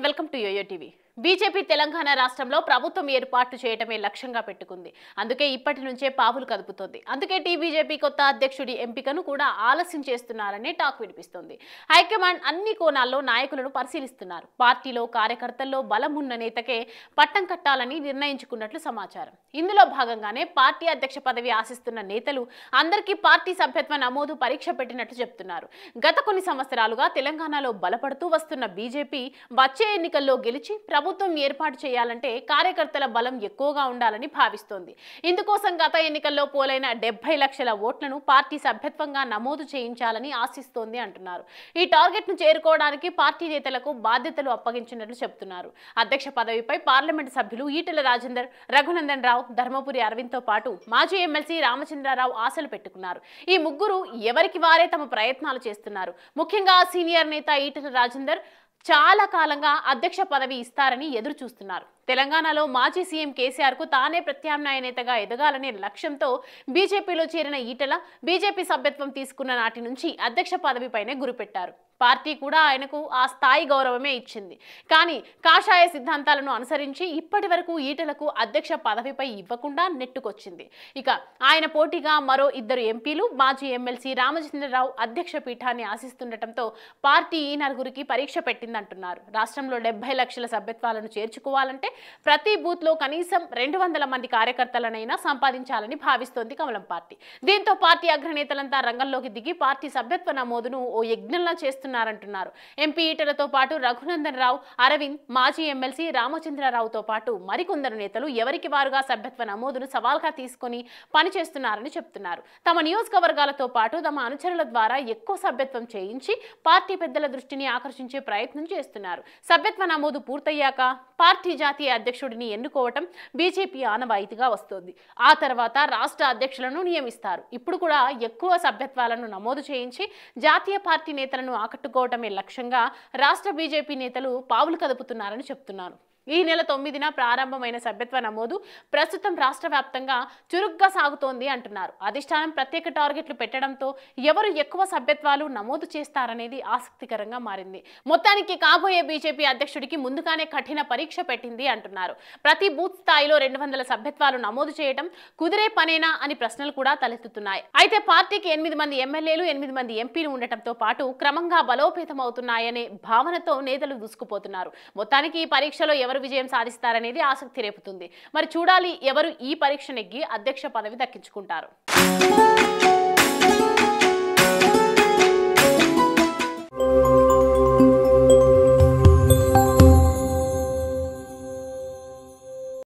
welcome to YoYo TV. BJP Telangana రాష్ట్రంలో ప్రభుత్వం ఏర్పాటు చేయటమే లక్ష్యంగా పెట్టుకుంది అందుకే ఇప్పటి నుంచే పావులు కదుపుతోంది అందుకే టీబీజేపీ కొత్త అధ్యక్షుడి ఎంపికను కూడా ఆలస్యం చేస్తున్నారనే టాక్ వినిపిస్తోంది హైకమాండ్ అన్ని కోణాల్లో నాయకులను పరిశీలిస్తున్నారు పార్టీలో కార్యకర్తల్లో బలం ఉన్న నేతకే పట్టం కట్టాలని నిర్ణయించుకున్నట్లు సమాచారం ఇందులో భాగంగానే పార్టీ అధ్యక్ష పదవి ఆశిస్తున్న నేతలు అందరికీ పార్టీ సభ్యత్వ నమోదు పరీక్ష పెట్టినట్లు చెప్తున్నారు గత కొన్ని సంవత్సరాలుగా తెలంగాణలో బలపడుతూ వస్తున్న బీజేపీ వచ్చే ఎన్నికల్లో గెలిచి ప్రభుత్వం ప్రభుత్వం ఏర్పాటు చేయాలంటే కార్యకర్తల బలం ఎక్కువగా ఉండాలని భావిస్తోంది ఇందుకోసం గత ఎన్నికల్లో పోలైన డెబ్బై లక్షల ఓట్లను పార్టీ సభ్యత్వంగా నమోదు చేయించాలని ఆశిస్తోంది అంటున్నారు ఈ టార్గెట్ను చేరుకోవడానికి పార్టీ నేతలకు బాధ్యతలు అప్పగించినట్లు చెబుతున్నారు అధ్యక్ష పదవిపై పార్లమెంటు సభ్యులు ఈటెల రాజేందర్ రఘునందన్ రావు ధర్మపురి అరవింద్తో పాటు మాజీ ఎమ్మెల్సీ రామచంద్రరావు ఆశలు పెట్టుకున్నారు ఈ ముగ్గురు ఎవరికి వారే తమ ప్రయత్నాలు చేస్తున్నారు ముఖ్యంగా సీనియర్ నేత ఈటెల రాజేందర్ చాలా కాలంగా అధ్యక్ష పదవి ఇస్తారని ఎదురు చూస్తున్నారు తెలంగాణలో మాజీ సీఎం కేసీఆర్ కు తానే ప్రత్యామ్నాయ నేతగా ఎదగాలనే లక్ష్యంతో బీజేపీలో చేరిన ఈటల బీజేపీ సభ్యత్వం తీసుకున్న నాటి నుంచి అధ్యక్ష పదవిపైనే గురిపెట్టారు పార్టీ కూడా ఆయనకు ఆ స్థాయి గౌరవమే ఇచ్చింది కానీ కాషాయ సిద్ధాంతాలను అనుసరించి ఇప్పటి వరకు ఈటలకు అధ్యక్ష పదవిపై ఇవ్వకుండా నెట్టుకొచ్చింది ఇక ఆయన పోటీగా మరో ఇద్దరు ఎంపీలు మాజీ ఎమ్మెల్సీ రామచంద్రరావు అధ్యక్ష పీఠాన్ని ఆశిస్తుండటంతో పార్టీ ఈ నలుగురికి పరీక్ష పెట్టిందంటున్నారు రాష్ట్రంలో డెబ్బై లక్షల సభ్యత్వాలను చేర్చుకోవాలంటే ప్రతి బూత్లో కనీసం రెండు వందల మంది కార్యకర్తలనైనా సంపాదించాలని భావిస్తోంది కమలం పార్టీ దీంతో పార్టీ అగ్రనేతలంతా రంగంలోకి దిగి పార్టీ సభ్యత్వ నమోదును ఓ యజ్ఞంలా చేస్తున్నారు చేస్తున్నారంటున్నారు ఎంపీ ఈటలతో పాటు రఘునందన్ రావు అరవింద్ మాజీ ఎమ్మెల్సీ రామచంద్రరావుతో పాటు మరికొందరు నేతలు ఎవరికి వారుగా సభ్యత్వ నమోదును సవాల్గా తీసుకుని పనిచేస్తున్నారని చెప్తున్నారు తమ నియోజకవర్గాలతో పాటు తమ అనుచరుల ద్వారా ఎక్కువ సభ్యత్వం చేయించి పార్టీ పెద్దల దృష్టిని ఆకర్షించే ప్రయత్నం చేస్తున్నారు సభ్యత్వ నమోదు పూర్తయ్యాక పార్టీ జాతీయ అధ్యక్షుడిని ఎన్నుకోవటం బీజేపీ ఆనవాయితీగా వస్తోంది ఆ తర్వాత రాష్ట్ర అధ్యక్షులను నియమిస్తారు ఇప్పుడు కూడా ఎక్కువ సభ్యత్వాలను నమోదు చేయించి జాతీయ పార్టీ నేతలను ఆకర్షించారు ఆకట్టుకోవటమే లక్ష్యంగా రాష్ట్ర బీజేపీ నేతలు పావులు కదుపుతున్నారని చెబుతున్నారు ఈ నెల తొమ్మిదిన ప్రారంభమైన సభ్యత్వ నమోదు ప్రస్తుతం రాష్ట్ర వ్యాప్తంగా చురుగ్గా సాగుతోంది అంటున్నారు అధిష్టానం ప్రత్యేక టార్గెట్లు పెట్టడంతో ఎవరు ఎక్కువ సభ్యత్వాలు నమోదు చేస్తారనేది ఆసక్తికరంగా మారింది మొత్తానికి కాబోయే బీజేపీ అధ్యక్షుడికి ముందుగానే కఠిన పరీక్ష పెట్టింది అంటున్నారు ప్రతి బూత్ స్థాయిలో రెండు వందల సభ్యత్వాలు నమోదు చేయడం కుదిరే పనేనా అని ప్రశ్నలు కూడా తలెత్తుతున్నాయి అయితే పార్టీకి ఎనిమిది మంది ఎమ్మెల్యేలు ఎనిమిది మంది ఎంపీలు ఉండటంతో పాటు క్రమంగా బలోపేతం అవుతున్నాయనే భావనతో నేతలు దూసుకుపోతున్నారు మొత్తానికి ఈ పరీక్షలో ఎవరు విజయం సాధిస్తారనేది ఆసక్తి రేపుతుంది మరి చూడాలి ఎవరు ఈ పరీక్ష నెగ్గి అధ్యక్ష పదవి దక్కించుకుంటారు